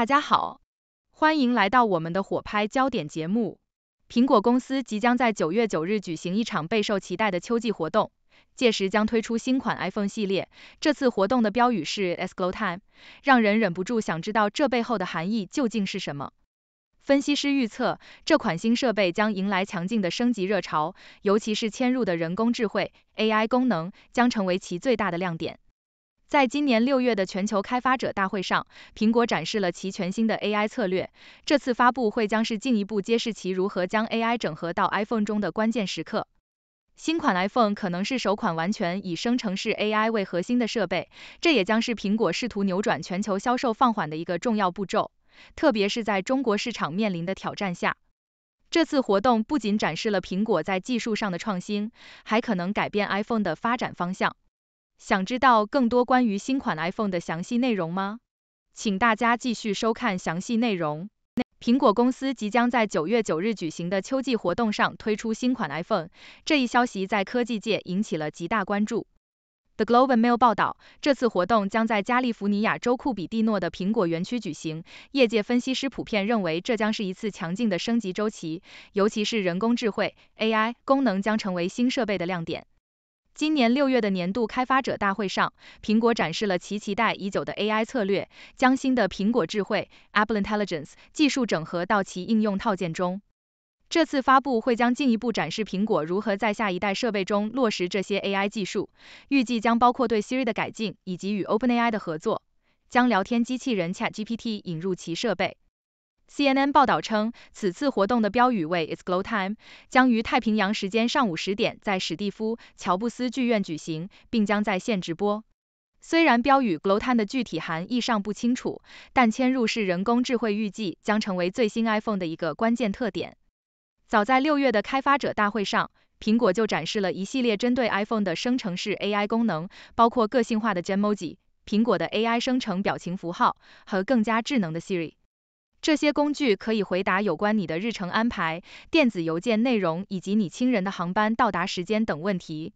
大家好，欢迎来到我们的火拍焦点节目。苹果公司即将在9月9日举行一场备受期待的秋季活动，届时将推出新款 iPhone 系列。这次活动的标语是 “S Glow Time”，让人忍不住想知道这背后的含义究竟是什么。分析师预测，这款新设备将迎来强劲的升级热潮，尤其是嵌入的人工智慧 AI 功能将成为其最大的亮点。在今年六月的全球开发者大会上，苹果展示了其全新的 AI 策略。这次发布会将是进一步揭示其如何将 AI 整合到 iPhone 中的关键时刻。新款 iPhone 可能是首款完全以生成式 AI 为核心的设备，这也将是苹果试图扭转全球销售放缓的一个重要步骤，特别是在中国市场面临的挑战下。这次活动不仅展示了苹果在技术上的创新，还可能改变 iPhone 的发展方向。想知道更多关于新款 iPhone 的详细内容吗？请大家继续收看详细内容。苹果公司即将在9月9日举行的秋季活动上推出新款 iPhone，这一消息在科技界引起了极大关注。The g l o b a Mail 报道，这次活动将在加利福尼亚州库比蒂诺的苹果园区举行。业界分析师普遍认为，这将是一次强劲的升级周期，尤其是人工智能 AI 功能将成为新设备的亮点。今年六月的年度开发者大会上，苹果展示了其期待已久的 AI 策略，将新的苹果智慧 （Apple Intelligence） 技术整合到其应用套件中。这次发布会将进一步展示苹果如何在下一代设备中落实这些 AI 技术，预计将包括对 Siri 的改进以及与 OpenAI 的合作，将聊天机器人 ChatGPT 引入其设备。CNN 报道称，此次活动的标语为 “It's Glow Time”，将于太平洋时间上午十点在史蒂夫·乔布斯剧院举行，并将在线直播。虽然标语 “Glow Time” 的具体含义尚不清楚，但嵌入式人工智能预计将成为最新 iPhone 的一个关键特点。早在六月的开发者大会上，苹果就展示了一系列针对 iPhone 的生成式 AI 功能，包括个性化的 Gemoji（ 苹果的 AI 生成表情符号）和更加智能的 Siri。这些工具可以回答有关你的日程安排、电子邮件内容以及你亲人的航班到达时间等问题。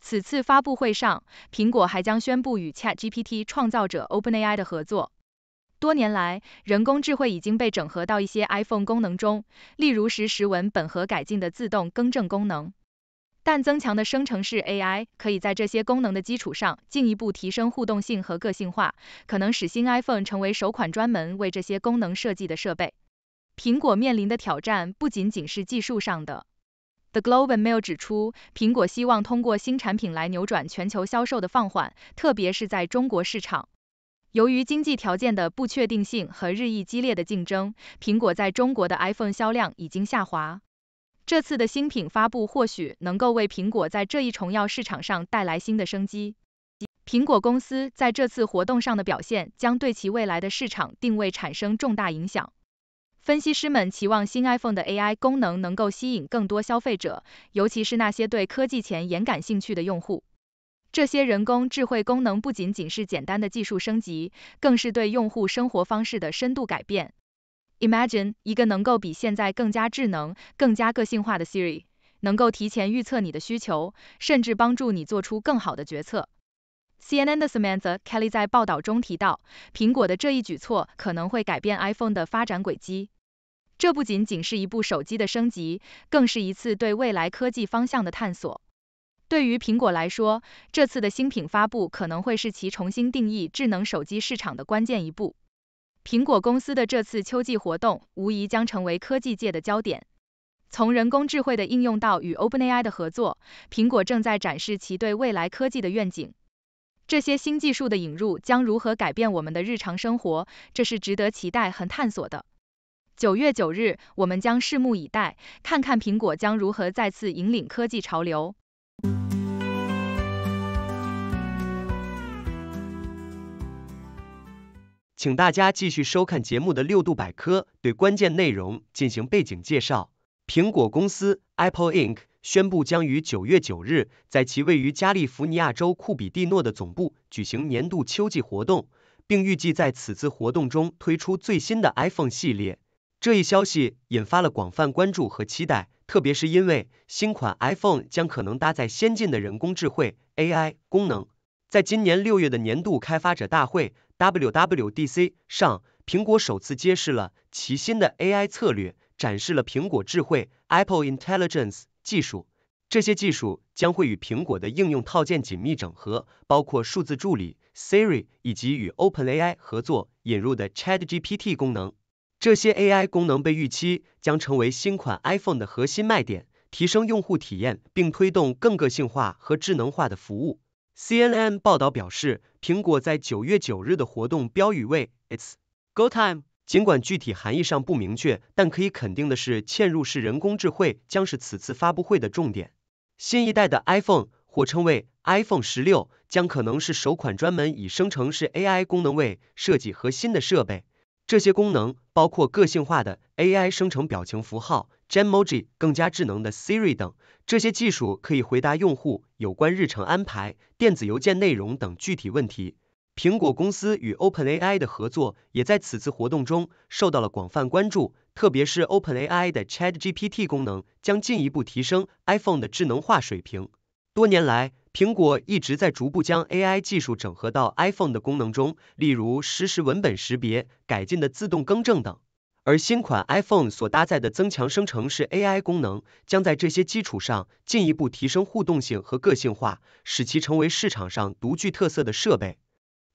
此次发布会上，苹果还将宣布与 Chat GPT 创造者 OpenAI 的合作。多年来，人工智慧已经被整合到一些 iPhone 功能中，例如实时文本和改进的自动更正功能。但增强的生成式 AI 可以在这些功能的基础上进一步提升互动性和个性化，可能使新 iPhone 成为首款专门为这些功能设计的设备。苹果面临的挑战不仅仅是技术上的。The Globe and Mail 指出，苹果希望通过新产品来扭转全球销售的放缓，特别是在中国市场。由于经济条件的不确定性和日益激烈的竞争，苹果在中国的 iPhone 销量已经下滑。这次的新品发布或许能够为苹果在这一重要市场上带来新的生机。苹果公司在这次活动上的表现将对其未来的市场定位产生重大影响。分析师们期望新 iPhone 的 AI 功能能够吸引更多消费者，尤其是那些对科技前沿感兴趣的用户。这些人工智慧功能不仅仅是简单的技术升级，更是对用户生活方式的深度改变。Imagine 一个能够比现在更加智能、更加个性化的 Siri，能够提前预测你的需求，甚至帮助你做出更好的决策。CNN 的 Samantha Kelly 在报道中提到，苹果的这一举措可能会改变 iPhone 的发展轨迹。这不仅仅是一部手机的升级，更是一次对未来科技方向的探索。对于苹果来说，这次的新品发布可能会是其重新定义智能手机市场的关键一步。苹果公司的这次秋季活动无疑将成为科技界的焦点。从人工智慧的应用到与 OpenAI 的合作，苹果正在展示其对未来科技的愿景。这些新技术的引入将如何改变我们的日常生活，这是值得期待和探索的。九月九日，我们将拭目以待，看看苹果将如何再次引领科技潮流。请大家继续收看节目的六度百科，对关键内容进行背景介绍。苹果公司 Apple Inc. 宣布将于九月九日在其位于加利福尼亚州库比蒂诺的总部举行年度秋季活动，并预计在此次活动中推出最新的 iPhone 系列。这一消息引发了广泛关注和期待，特别是因为新款 iPhone 将可能搭载先进的人工智慧 AI 功能。在今年六月的年度开发者大会。WWDC 上，苹果首次揭示了其新的 AI 策略，展示了苹果智慧 （Apple Intelligence） 技术。这些技术将会与苹果的应用套件紧密整合，包括数字助理 Siri 以及与 OpenAI 合作引入的 ChatGPT 功能。这些 AI 功能被预期将成为新款 iPhone 的核心卖点，提升用户体验，并推动更个性化和智能化的服务。CNN 报道表示，苹果在九月九日的活动标语为 "It's Go Time"。尽管具体含义上不明确，但可以肯定的是，嵌入式人工智能将是此次发布会的重点。新一代的 iPhone，或称为 iPhone 十六，将可能是首款专门以生成式 AI 功能为设计核心的设备。这些功能包括个性化的 AI 生成表情符号、Gemmoji、更加智能的 Siri 等。这些技术可以回答用户有关日程安排、电子邮件内容等具体问题。苹果公司与 OpenAI 的合作也在此次活动中受到了广泛关注，特别是 OpenAI 的 ChatGPT 功能将进一步提升 iPhone 的智能化水平。多年来，苹果一直在逐步将 AI 技术整合到 iPhone 的功能中，例如实时文本识别、改进的自动更正等。而新款 iPhone 所搭载的增强生成式 AI 功能，将在这些基础上进一步提升互动性和个性化，使其成为市场上独具特色的设备。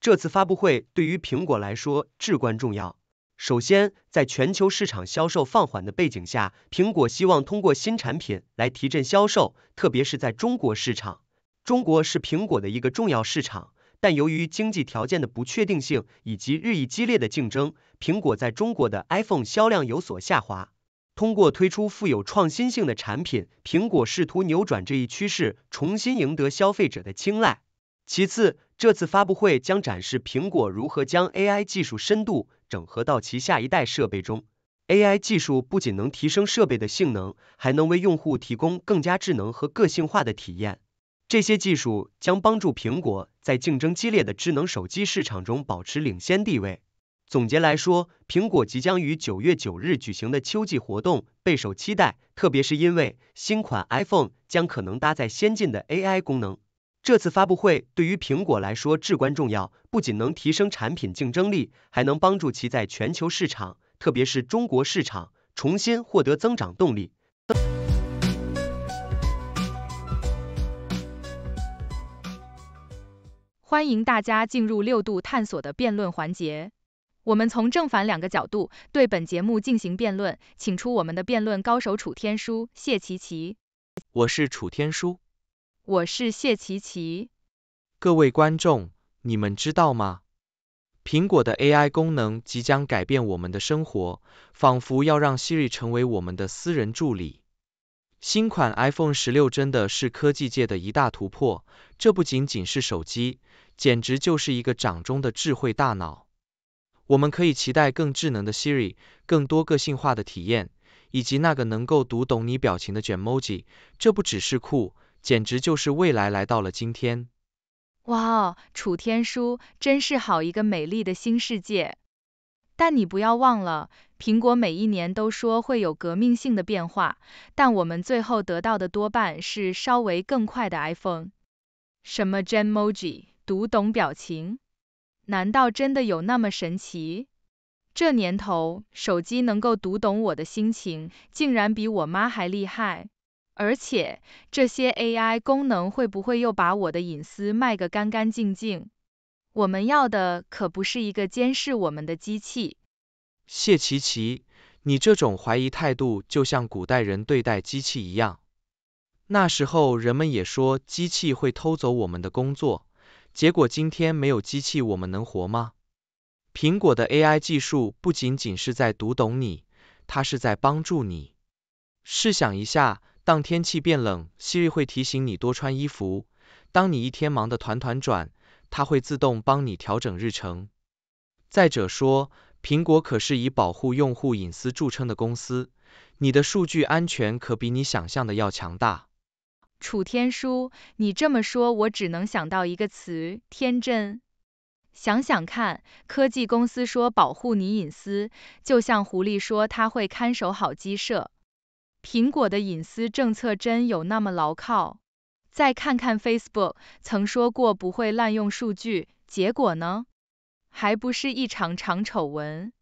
这次发布会对于苹果来说至关重要。首先，在全球市场销售放缓的背景下，苹果希望通过新产品来提振销售，特别是在中国市场。中国是苹果的一个重要市场，但由于经济条件的不确定性以及日益激烈的竞争，苹果在中国的 iPhone 销量有所下滑。通过推出富有创新性的产品，苹果试图扭转这一趋势，重新赢得消费者的青睐。其次，这次发布会将展示苹果如何将 AI 技术深度整合到其下一代设备中。AI 技术不仅能提升设备的性能，还能为用户提供更加智能和个性化的体验。这些技术将帮助苹果在竞争激烈的智能手机市场中保持领先地位。总结来说，苹果即将于九月九日举行的秋季活动备受期待，特别是因为新款 iPhone 将可能搭载先进的 AI 功能。这次发布会对于苹果来说至关重要，不仅能提升产品竞争力，还能帮助其在全球市场，特别是中国市场，重新获得增长动力。欢迎大家进入六度探索的辩论环节。我们从正反两个角度对本节目进行辩论，请出我们的辩论高手楚天舒、谢琪琪。我是楚天舒。我是谢琪琪。各位观众，你们知道吗？苹果的 AI 功能即将改变我们的生活，仿佛要让 Siri 成为我们的私人助理。新款 iPhone 十六真的是科技界的一大突破，这不仅仅是手机，简直就是一个掌中的智慧大脑。我们可以期待更智能的 Siri，更多个性化的体验，以及那个能够读懂你表情的 Emoji。这不只是酷，简直就是未来来到了今天。哇哦，楚天舒，真是好一个美丽的新世界！但你不要忘了。苹果每一年都说会有革命性的变化，但我们最后得到的多半是稍微更快的 iPhone。什么 Gen Emoji，读懂表情？难道真的有那么神奇？这年头，手机能够读懂我的心情，竟然比我妈还厉害！而且，这些 AI 功能会不会又把我的隐私卖个干干净净？我们要的可不是一个监视我们的机器。谢琪琪，你这种怀疑态度就像古代人对待机器一样。那时候人们也说机器会偷走我们的工作，结果今天没有机器，我们能活吗？苹果的 AI 技术不仅仅是在读懂你，它是在帮助你。试想一下，当天气变冷，Siri 会提醒你多穿衣服；当你一天忙得团团转，它会自动帮你调整日程。再者说，苹果可是以保护用户隐私著称的公司，你的数据安全可比你想象的要强大。楚天舒，你这么说，我只能想到一个词——天真。想想看，科技公司说保护你隐私，就像狐狸说它会看守好鸡舍。苹果的隐私政策真有那么牢靠？再看看 Facebook，曾说过不会滥用数据，结果呢？还不是一场场丑闻。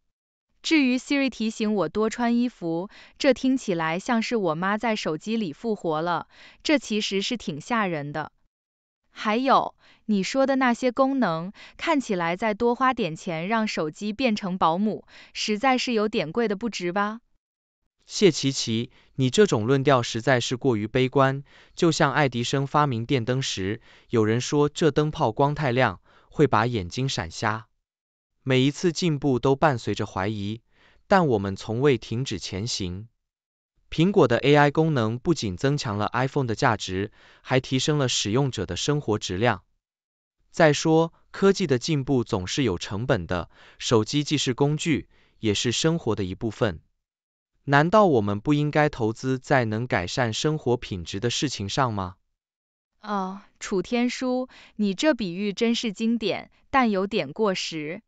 至于 Siri 提醒我多穿衣服，这听起来像是我妈在手机里复活了，这其实是挺吓人的。还有，你说的那些功能，看起来再多花点钱让手机变成保姆，实在是有点贵的不值吧？谢琪琪，你这种论调实在是过于悲观。就像爱迪生发明电灯时，有人说这灯泡光太亮，会把眼睛闪瞎。每一次进步都伴随着怀疑，但我们从未停止前行。苹果的 AI 功能不仅增强了 iPhone 的价值，还提升了使用者的生活质量。再说，科技的进步总是有成本的。手机既是工具，也是生活的一部分。难道我们不应该投资在能改善生活品质的事情上吗？哦，楚天舒，你这比喻真是经典，但有点过时。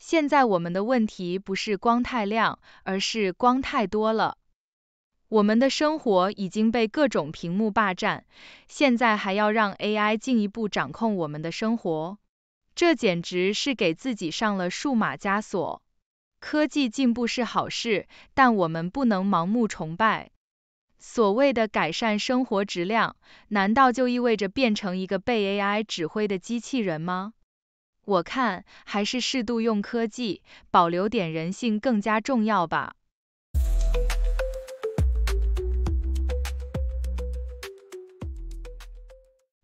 现在我们的问题不是光太亮，而是光太多了。我们的生活已经被各种屏幕霸占，现在还要让 AI 进一步掌控我们的生活，这简直是给自己上了数码枷锁。科技进步是好事，但我们不能盲目崇拜。所谓的改善生活质量，难道就意味着变成一个被 AI 指挥的机器人吗？我看还是适度用科技，保留点人性更加重要吧。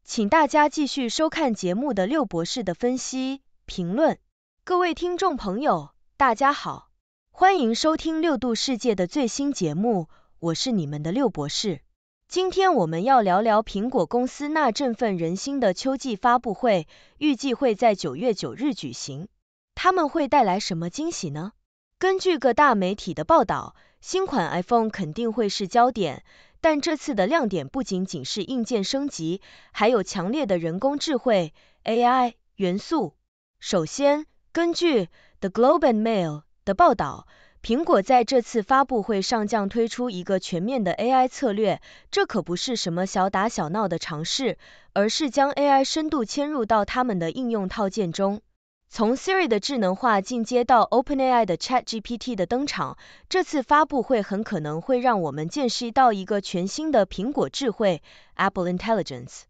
请大家继续收看节目的六博士的分析评论。各位听众朋友，大家好，欢迎收听六度世界的最新节目，我是你们的六博士。今天我们要聊聊苹果公司那振奋人心的秋季发布会，预计会在九月九日举行。他们会带来什么惊喜呢？根据各大媒体的报道，新款 iPhone 肯定会是焦点，但这次的亮点不仅仅是硬件升级，还有强烈的人工智慧 AI 元素。首先，根据 The Globe and Mail 的报道。苹果在这次发布会上将推出一个全面的 AI 策略，这可不是什么小打小闹的尝试，而是将 AI 深度嵌入到他们的应用套件中。从 Siri 的智能化进阶到 OpenAI 的 ChatGPT 的登场，这次发布会很可能会让我们见识到一个全新的苹果智慧 ——Apple Intelligence。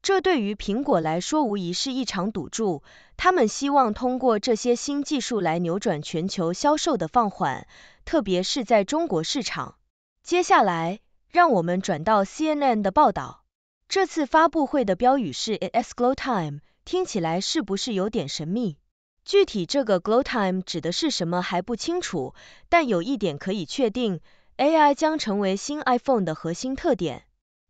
这对于苹果来说无疑是一场赌注，他们希望通过这些新技术来扭转全球销售的放缓，特别是在中国市场。接下来，让我们转到 CNN 的报道。这次发布会的标语是 t s g l o w Time”，听起来是不是有点神秘？具体这个 “Glow Time” 指的是什么还不清楚，但有一点可以确定，AI 将成为新 iPhone 的核心特点。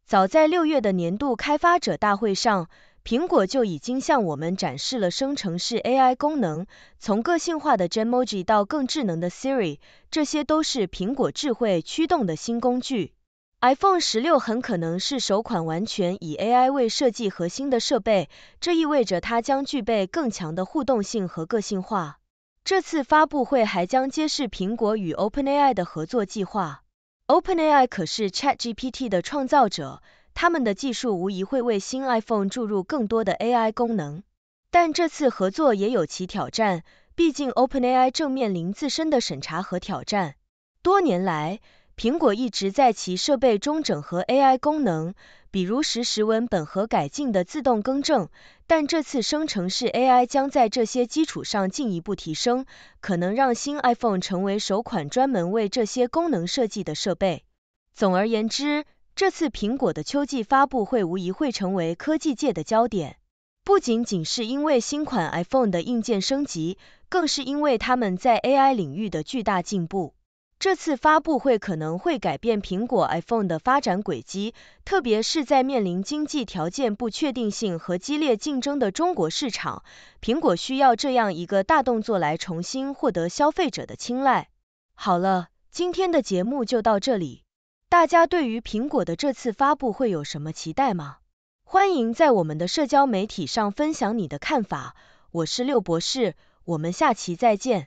早在六月的年度开发者大会上，苹果就已经向我们展示了生成式 AI 功能，从个性化的 g emoji 到更智能的 Siri，这些都是苹果智慧驱动的新工具。iPhone 16很可能是首款完全以 AI 为设计核心的设备，这意味着它将具备更强的互动性和个性化。这次发布会还将揭示苹果与 OpenAI 的合作计划。OpenAI 可是 ChatGPT 的创造者，他们的技术无疑会为新 iPhone 注入更多的 AI 功能。但这次合作也有其挑战，毕竟 OpenAI 正面临自身的审查和挑战。多年来，苹果一直在其设备中整合 AI 功能，比如实时文本和改进的自动更正。但这次生成式 AI 将在这些基础上进一步提升，可能让新 iPhone 成为首款专门为这些功能设计的设备。总而言之，这次苹果的秋季发布会无疑会成为科技界的焦点，不仅仅是因为新款 iPhone 的硬件升级，更是因为他们在 AI 领域的巨大进步。这次发布会可能会改变苹果 iPhone 的发展轨迹，特别是在面临经济条件不确定性和激烈竞争的中国市场，苹果需要这样一个大动作来重新获得消费者的青睐。好了，今天的节目就到这里，大家对于苹果的这次发布会有什么期待吗？欢迎在我们的社交媒体上分享你的看法。我是六博士，我们下期再见。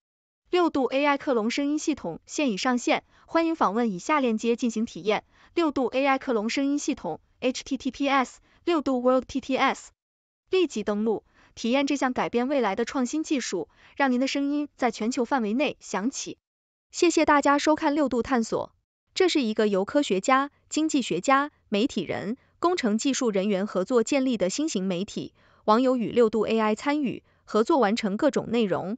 六度 AI 克隆声音系统现已上线，欢迎访问以下链接进行体验：六度 AI 克隆声音系统 h t t p s 六度 w o r l d t t s 立即登录，体验这项改变未来的创新技术，让您的声音在全球范围内响起。谢谢大家收看六度探索，这是一个由科学家、经济学家、媒体人、工程技术人员合作建立的新型媒体，网友与六度 AI 参与合作完成各种内容。